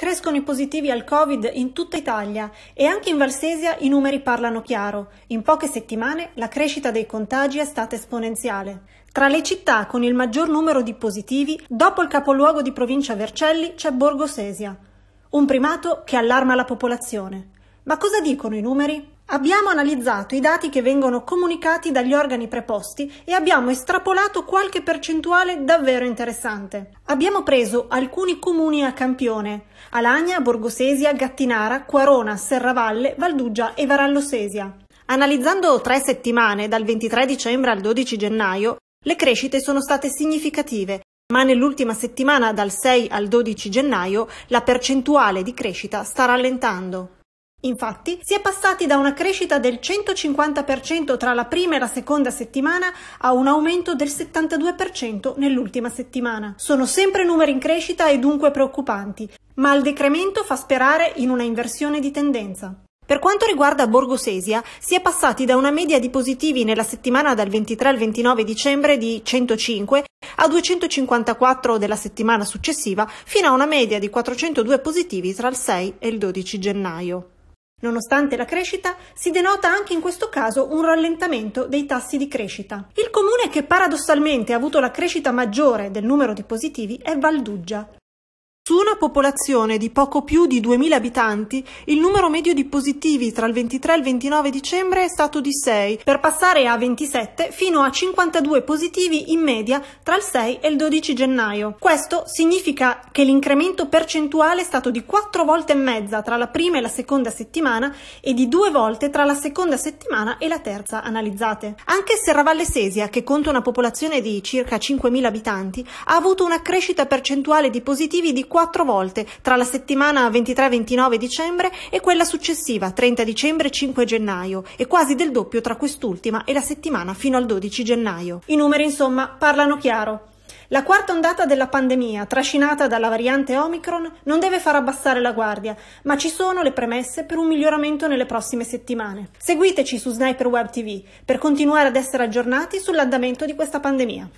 Crescono i positivi al Covid in tutta Italia e anche in Valsesia i numeri parlano chiaro. In poche settimane la crescita dei contagi è stata esponenziale. Tra le città con il maggior numero di positivi, dopo il capoluogo di provincia Vercelli c'è Borgo Sesia, un primato che allarma la popolazione. Ma cosa dicono i numeri? Abbiamo analizzato i dati che vengono comunicati dagli organi preposti e abbiamo estrapolato qualche percentuale davvero interessante. Abbiamo preso alcuni comuni a campione: Alagna, Borgosesia, Gattinara, Quarona, Serravalle, Valduggia e Varallosesia. Analizzando tre settimane, dal 23 dicembre al 12 gennaio, le crescite sono state significative, ma nell'ultima settimana dal 6 al 12 gennaio la percentuale di crescita sta rallentando. Infatti, si è passati da una crescita del 150% tra la prima e la seconda settimana a un aumento del 72% nell'ultima settimana. Sono sempre numeri in crescita e dunque preoccupanti, ma il decremento fa sperare in una inversione di tendenza. Per quanto riguarda Borgosesia, si è passati da una media di positivi nella settimana dal 23 al 29 dicembre di 105 a 254 della settimana successiva, fino a una media di 402 positivi tra il 6 e il 12 gennaio. Nonostante la crescita, si denota anche in questo caso un rallentamento dei tassi di crescita. Il comune che paradossalmente ha avuto la crescita maggiore del numero di positivi è Valduggia, su una popolazione di poco più di 2.000 abitanti, il numero medio di positivi tra il 23 e il 29 dicembre è stato di 6, per passare a 27 fino a 52 positivi in media tra il 6 e il 12 gennaio. Questo significa che l'incremento percentuale è stato di 4 volte e mezza tra la prima e la seconda settimana e di 2 volte tra la seconda settimana e la terza analizzate. Anche Serravalle Sesia, che conta una popolazione di circa 5.000 abitanti, ha avuto una crescita percentuale di positivi di 4 quattro volte tra la settimana 23-29 dicembre e quella successiva 30 dicembre-5 gennaio e quasi del doppio tra quest'ultima e la settimana fino al 12 gennaio. I numeri insomma parlano chiaro. La quarta ondata della pandemia, trascinata dalla variante Omicron, non deve far abbassare la guardia, ma ci sono le premesse per un miglioramento nelle prossime settimane. Seguiteci su Sniper Web TV per continuare ad essere aggiornati sull'andamento di questa pandemia.